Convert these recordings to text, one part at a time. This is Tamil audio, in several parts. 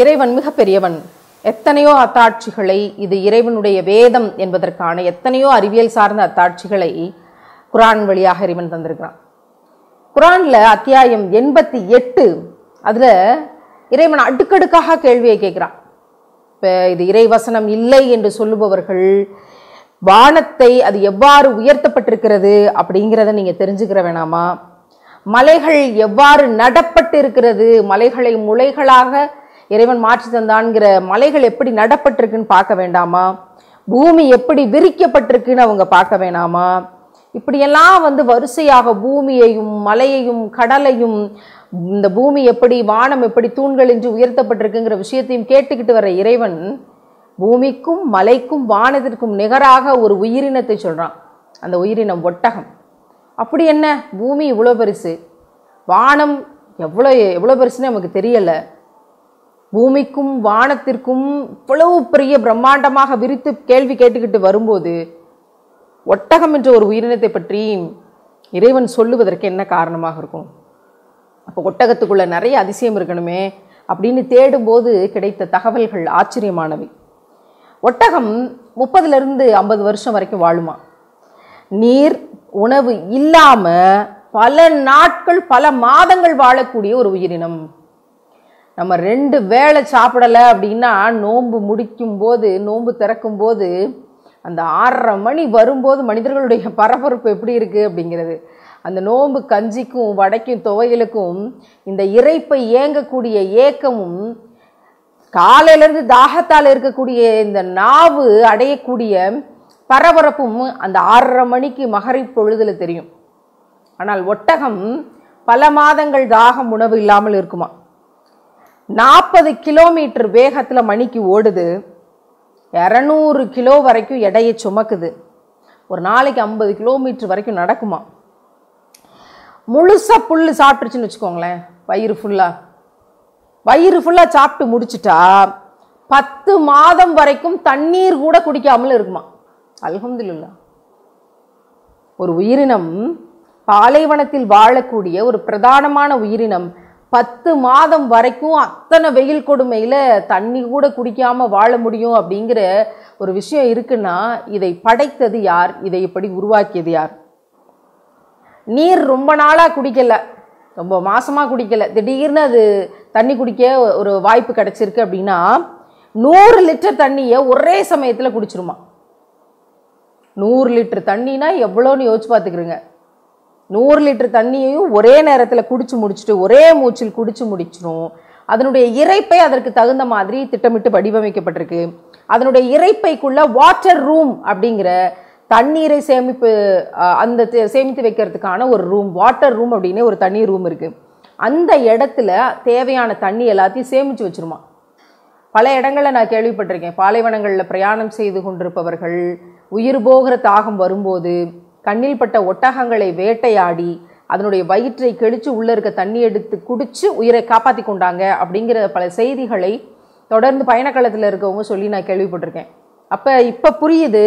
இறைவன் மிக பெரியவன் எத்தனையோ அத்தாட்சிகளை இது இறைவனுடைய வேதம் என்பதற்கான எத்தனையோ அறிவியல் சார்ந்த அத்தாட்சிகளை குரான் வழியாக இறைவன் தந்திருக்கிறான் குரானில் அத்தியாயம் எண்பத்தி எட்டு அதில் இறைவன் அடுக்கடுக்காக கேள்வியை கேட்குறான் இப்போ இது இறைவசனம் இல்லை என்று சொல்லுபவர்கள் வானத்தை அது எவ்வாறு உயர்த்தப்பட்டிருக்கிறது அப்படிங்கிறத நீங்கள் தெரிஞ்சுக்கிற வேணாமா மலைகள் எவ்வாறு நடப்பட்டு இருக்கிறது மலைகளை முளைகளாக இறைவன் மாற்றி தந்தான்ங்கிற மலைகள் எப்படி நடப்பட்டிருக்குன்னு பார்க்க வேண்டாமா பூமி எப்படி விரிக்கப்பட்டிருக்குன்னு அவங்க பார்க்க வேணாமா இப்படியெல்லாம் வந்து வரிசையாக பூமியையும் மலையையும் கடலையும் இந்த பூமி எப்படி வானம் எப்படி தூண்களின்றி உயர்த்தப்பட்டிருக்குங்கிற விஷயத்தையும் கேட்டுக்கிட்டு வர இறைவன் பூமிக்கும் மலைக்கும் வானத்திற்கும் நிகராக ஒரு உயிரினத்தை சொல்கிறான் அந்த உயிரினம் ஒட்டகம் அப்படி என்ன பூமி இவ்வளோ பெருசு வானம் எவ்வளோ எவ்வளோ பெருசுன்னு நமக்கு தெரியலை பூமிக்கும் வானத்திற்கும் இவ்வளவு பெரிய பிரம்மாண்டமாக விரித்து கேள்வி கேட்டுக்கிட்டு வரும்போது ஒட்டகம் என்ற ஒரு உயிரினத்தை பற்றி இறைவன் சொல்லுவதற்கு என்ன காரணமாக இருக்கும் அப்போ ஒட்டகத்துக்குள்ளே நிறைய அதிசயம் இருக்கணுமே அப்படின்னு தேடும்போது கிடைத்த தகவல்கள் ஆச்சரியமானவை ஒட்டகம் முப்பதுலேருந்து ஐம்பது வருஷம் வரைக்கும் வாழுமா நீர் உணவு இல்லாமல் பல நாட்கள் பல மாதங்கள் வாழக்கூடிய ஒரு உயிரினம் நம்ம ரெண்டு வேளை சாப்பிடலை அப்படின்னா நோன்பு முடிக்கும் போது நோன்பு திறக்கும் போது அந்த ஆறரை மணி வரும்போது மனிதர்களுடைய பரபரப்பு எப்படி இருக்குது அப்படிங்கிறது அந்த நோன்பு கஞ்சிக்கும் வடைக்கும் துவையலுக்கும் இந்த இறைப்பை ஏங்கக்கூடிய ஏக்கமும் காலையிலேருந்து தாகத்தால் இருக்கக்கூடிய இந்த நாவு அடையக்கூடிய பரபரப்பும் அந்த ஆறரை மணிக்கு மகரை பொழுதில் தெரியும் ஆனால் ஒட்டகம் பல மாதங்கள் தாகம் உணவு இல்லாமல் இருக்குமா நாற்பது கிலோமீட்டர் வேகத்தில் மணிக்கு ஓடுது இரநூறு கிலோ வரைக்கும் எடையை சுமக்குது ஒரு நாளைக்கு ஐம்பது கிலோமீட்டர் வரைக்கும் நடக்குமா முழுசாக புல் சாப்பிட்டுருச்சுன்னு வச்சுக்கோங்களேன் வயிறு ஃபுல்லாக வயிறு ஃபுல்லாக சாப்பிட்டு முடிச்சிட்டா பத்து மாதம் வரைக்கும் தண்ணீர் கூட குடிக்காமல் இருக்குமா அல்ஹம்துல்லா ஒரு உயிரினம் பாலைவனத்தில் வாழக்கூடிய ஒரு பிரதானமான உயிரினம் பத்து மாதம் வரைக்கும் அத்தனை வெயில் கொடுமையில் தண்ணி கூட குடிக்காமல் வாழ முடியும் அப்படிங்கிற ஒரு விஷயம் இருக்குன்னா இதை படைத்தது யார் இதை இப்படி உருவாக்கியது யார் நீர் ரொம்ப நாளாக குடிக்கலை ரொம்ப மாசமாக குடிக்கலை திடீர்னு அது தண்ணி குடிக்க ஒரு வாய்ப்பு கிடச்சிருக்கு அப்படின்னா நூறு லிட்டர் தண்ணியை ஒரே சமயத்தில் குடிச்சிருமா நூறு லிட்டர் தண்ணினா எவ்வளோன்னு யோசிச்சு பார்த்துக்கிறேங்க நூறு லிட்டர் தண்ணியையும் ஒரே நேரத்தில் குடிச்சு முடிச்சுட்டு ஒரே மூச்சில் குடிச்சு முடிச்சிடும் அதனுடைய இறைப்பை அதற்கு தகுந்த மாதிரி திட்டமிட்டு வடிவமைக்கப்பட்டிருக்கு அதனுடைய இறைப்பைக்குள்ள வாட்டர் ரூம் அப்படிங்கிற தண்ணீரை சேமிப்பு அந்த சேமித்து வைக்கிறதுக்கான ஒரு ரூம் வாட்டர் ரூம் அப்படின்னு ஒரு தண்ணி ரூம் இருக்குது அந்த இடத்துல தேவையான தண்ணி எல்லாத்தையும் சேமித்து வச்சிருமா பல இடங்களில் நான் கேள்விப்பட்டிருக்கேன் பாலைவனங்களில் பிரயாணம் செய்து கொண்டிருப்பவர்கள் உயிர் போகிற தாகம் வரும்போது கண்ணில் பட்ட ஒட்டகங்களை வேட்டையாடி அதனுடைய வயிற்றை கெடிச்சு உள்ளே இருக்க தண்ணி எடுத்து குடித்து உயிரை காப்பாற்றி கொண்டாங்க அப்படிங்கிற பல செய்திகளை தொடர்ந்து பயணக்காலத்தில் இருக்கவங்க சொல்லி நான் கேள்விப்பட்டிருக்கேன் அப்போ இப்போ புரியுது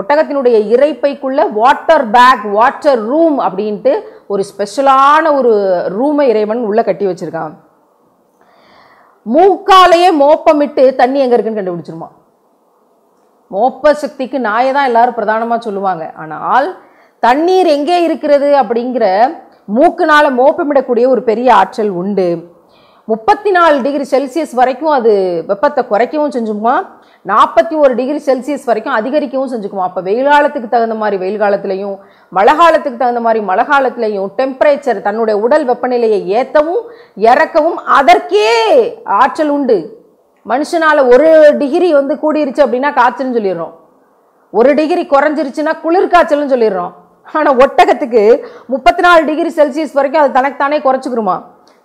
ஒட்டகத்தினுடைய இறைப்பைக்குள்ளே வாட்டர் பேக் வாட்டர் ரூம் அப்படின்ட்டு ஒரு ஸ்பெஷலான ஒரு ரூமை இறைவன் உள்ளே கட்டி வச்சுருக்கான் மூக்காலையே மோப்பமிட்டு தண்ணி எங்கே இருக்குன்னு கண்டுபிடிச்சிருமா மோப்ப சக்திக்கு நாயை தான் எல்லாரும் பிரதானமாக சொல்லுவாங்க ஆனால் தண்ணீர் எங்கே இருக்கிறது அப்படிங்கிற மூக்குனால் மோப்பமிடக்கூடிய ஒரு பெரிய ஆற்றல் உண்டு முப்பத்தி நாலு டிகிரி செல்சியஸ் வரைக்கும் அது வெப்பத்தை குறைக்கவும் செஞ்சுக்குமா நாற்பத்தி ஒரு டிகிரி செல்சியஸ் வரைக்கும் அதிகரிக்கவும் செஞ்சுக்குமா அப்போ வெயில் காலத்துக்கு தகுந்த மாதிரி வெயில் காலத்துலையும் மழை காலத்துக்கு தகுந்த மாதிரி மழை காலத்துலேயும் டெம்பரேச்சர் தன்னுடைய உடல் வெப்பநிலையை ஏற்றவும் இறக்கவும் அதற்கே ஆற்றல் உண்டு மனுஷனால் ஒரு டிகிரி வந்து கூடிருச்சு அப்படின்னா காய்ச்சல்னு சொல்லிடுறோம் ஒரு டிகிரி குறைஞ்சிருச்சுன்னா குளிர் காய்ச்சல்னு சொல்லிடுறோம் ஆனால் ஒட்டகத்துக்கு முப்பத்தி நாலு டிகிரி செல்சியஸ் வரைக்கும் அது தனக்கு தானே குறைச்சிக்கிறோமா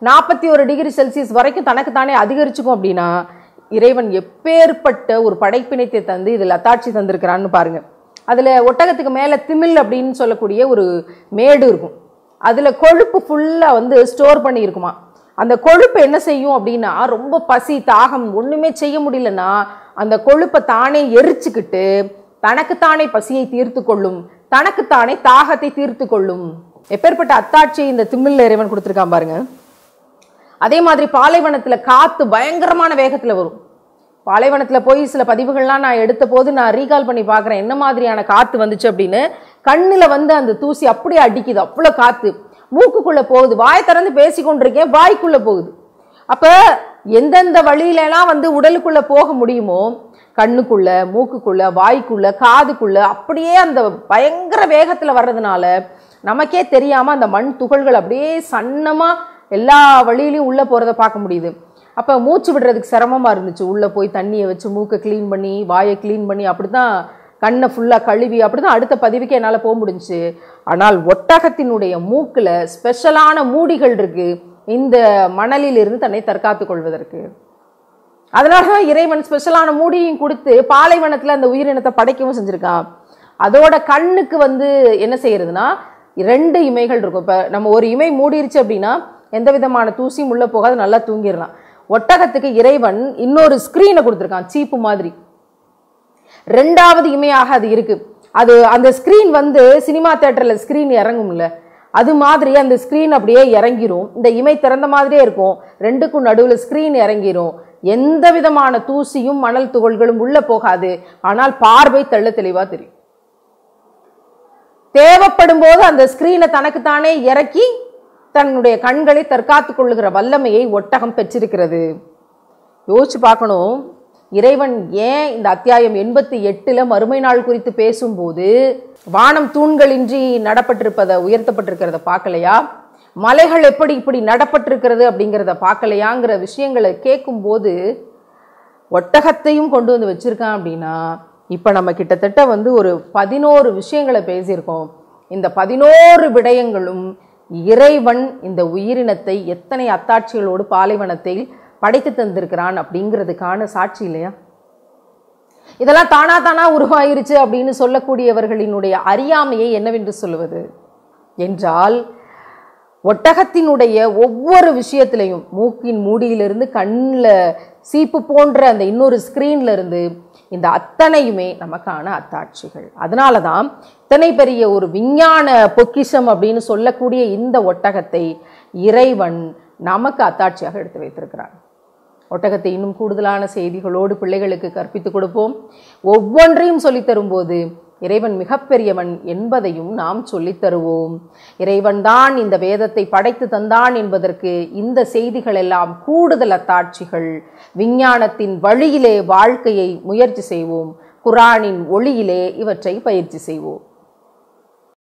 நாற்பத்தி ஒரு டிகிரி செல்சியஸ் வரைக்கும் தனக்கு தானே அதிகரிச்சுக்கும் அப்படின்னா இறைவன் எப்பேற்பட்ட ஒரு படைப்பினத்தை தந்து இதில் அத்தாட்சி தந்திருக்கிறான்னு பாருங்கள் அதில் ஒட்டகத்துக்கு மேலே திமிழ் அப்படின்னு சொல்லக்கூடிய ஒரு மேடு இருக்கும் அதில் கொழுப்பு ஃபுல்லாக வந்து ஸ்டோர் பண்ணியிருக்குமா அந்த கொழுப்பு என்ன செய்யும் அப்படின்னா ரொம்ப பசி தாகம் ஒன்றுமே செய்ய முடியலன்னா அந்த கொழுப்பை தானே எரிச்சுக்கிட்டு தனக்குத்தானே பசியை தீர்த்து கொள்ளும் தனக்குத்தானே தாகத்தை தீர்த்து கொள்ளும் எப்பேற்பட்ட அத்தாட்சி இந்த திம்மில் இறைவன் கொடுத்துருக்கான் பாருங்க அதே மாதிரி பாலைவனத்தில் காற்று பயங்கரமான வேகத்தில் வரும் பாலைவனத்தில் போய் சில பதிவுகள்லாம் நான் எடுத்த போது நான் ரீகால் பண்ணி பார்க்குறேன் என்ன மாதிரியான காற்று வந்துச்சு அப்படின்னு கண்ணில் வந்து அந்த தூசி அப்படியே அடிக்குது அவ்வளோ காற்று மூக்குக்குள்ளே போகுது வாயை திறந்து பேசி கொண்டிருக்கேன் வாய்க்குள்ளே போகுது அப்போ எந்தெந்த வழியிலலாம் வந்து உடலுக்குள்ளே போக முடியுமோ கண்ணுக்குள்ளே மூக்குக்குள்ளே வாய்க்குள்ளே காதுக்குள்ளே அப்படியே அந்த பயங்கர வேகத்தில் வர்றதுனால நமக்கே தெரியாமல் அந்த மண் துகள்கள் அப்படியே சன்னமாக எல்லா வழியிலையும் உள்ளே போகிறத பார்க்க முடியுது அப்போ மூச்சு விடுறதுக்கு சிரமமாக இருந்துச்சு உள்ளே போய் தண்ணியை வச்சு மூக்கை க்ளீன் பண்ணி வாயை க்ளீன் பண்ணி அப்படி தான் கண்ணை ஃபுல்லாக கழுவி அப்படி தான் அடுத்த பதிவுக்கு என்னால் போக முடிஞ்சு ஆனால் ஒட்டகத்தினுடைய மூக்கில் ஸ்பெஷலான மூடிகள் இருக்குது இந்த மணலிலிருந்து தன்னை தற்காத்து கொள்வதற்கு அதனால தான் இறைவன் ஸ்பெஷலான மூடியும் கொடுத்து பாலைவனத்தில் அந்த உயிரினத்தை படைக்கவும் செஞ்சுருக்கான் அதோட கண்ணுக்கு வந்து என்ன செய்கிறதுனா ரெண்டு இமைகள் இருக்கும் இப்போ நம்ம ஒரு இமை மூடிருச்சு அப்படின்னா எந்த விதமான தூசியும் உள்ளே போகாது நல்லா தூங்கிடலாம் ஒட்டகத்துக்கு இறைவன் இன்னொரு ஸ்க்ரீனை கொடுத்துருக்கான் சீப்பு மாதிரி ரெண்டாவது இமையாக அது இருக்குது அது அந்த ஸ்க்ரீன் வந்து சினிமா தேட்டரில் ஸ்க்ரீன் இறங்கும்ல அது மாதிரி அந்த ஸ்க்ரீன் அப்படியே இறங்கிரும் இந்த இமை திறந்த மாதிரியே இருக்கும் ரெண்டுக்கும் நடுவில் ஸ்க்ரீன் இறங்கிரும் எந்த விதமான தூசியும் மணல் துகள்களும் உள்ளே போகாது ஆனால் பார்வை தள்ள தெளிவாக தெரியும் தேவைப்படும் போது அந்த ஸ்க்ரீனை தனக்குத்தானே இறக்கி தன்னுடைய கண்களை தற்காத்துக் கொள்ளுகிற வல்லமையை ஒட்டகம் பெற்றிருக்கிறது யோசிச்சு பார்க்கணும் இறைவன் ஏன் இந்த அத்தியாயம் எண்பத்தி எட்டில் மறுமை நாள் குறித்து பேசும்போது வானம் தூண்களின்றி நடப்பட்டிருப்பதை உயர்த்தப்பட்டிருக்கிறத பார்க்கலையா மலைகள் எப்படி இப்படி நடப்பட்டிருக்கிறது அப்படிங்கிறத பார்க்கலையாங்கிற விஷயங்களை கேட்கும்போது ஒட்டகத்தையும் கொண்டு வந்து வச்சுருக்கான் அப்படின்னா இப்போ நம்ம கிட்டத்தட்ட வந்து ஒரு பதினோரு விஷயங்களை பேசியிருக்கோம் இந்த பதினோரு விடயங்களும் இறைவன் இந்த உயிரினத்தை எத்தனை அத்தாட்சிகளோடு பாலைவனத்தில் படைத்து தந்திருக்கிறான் அப்படிங்கிறதுக்கான சாட்சி இல்லையா இதெல்லாம் தானா தானா உருவாயிருச்சு அப்படின்னு சொல்லக்கூடியவர்களினுடைய அறியாமையை என்னவென்று சொல்லுவது என்றால் ஒட்டகத்தினுடைய ஒவ்வொரு விஷயத்திலையும் மூக்கின் மூடியிலிருந்து கண்ணில் சீப்பு போன்ற அந்த இன்னொரு ஸ்க்ரீன்ல இருந்து இந்த அத்தனையுமே நமக்கான அத்தாட்சிகள் அதனால தான் இத்தனை பெரிய ஒரு விஞ்ஞான பொக்கிஷம் அப்படின்னு சொல்லக்கூடிய இந்த ஒட்டகத்தை இறைவன் நமக்கு அத்தாட்சியாக எடுத்து வைத்திருக்கிறான் ஒட்டகத்தை இன்னும் கூடுதலான செய்திகளோடு பிள்ளைகளுக்கு கற்பித்து கொடுப்போம் ஒவ்வொன்றையும் சொல்லித்தரும்போது இறைவன் மிகப்பெரியவன் என்பதையும் நாம் சொல்லித்தருவோம் இறைவன்தான் இந்த வேதத்தை படைத்து தந்தான் என்பதற்கு இந்த செய்திகள் எல்லாம் கூடுதல் அத்தாட்சிகள் விஞ்ஞானத்தின் வழியிலே வாழ்க்கையை முயற்சி செய்வோம் குரானின் ஒளியிலே இவற்றை பயிற்சி செய்வோம்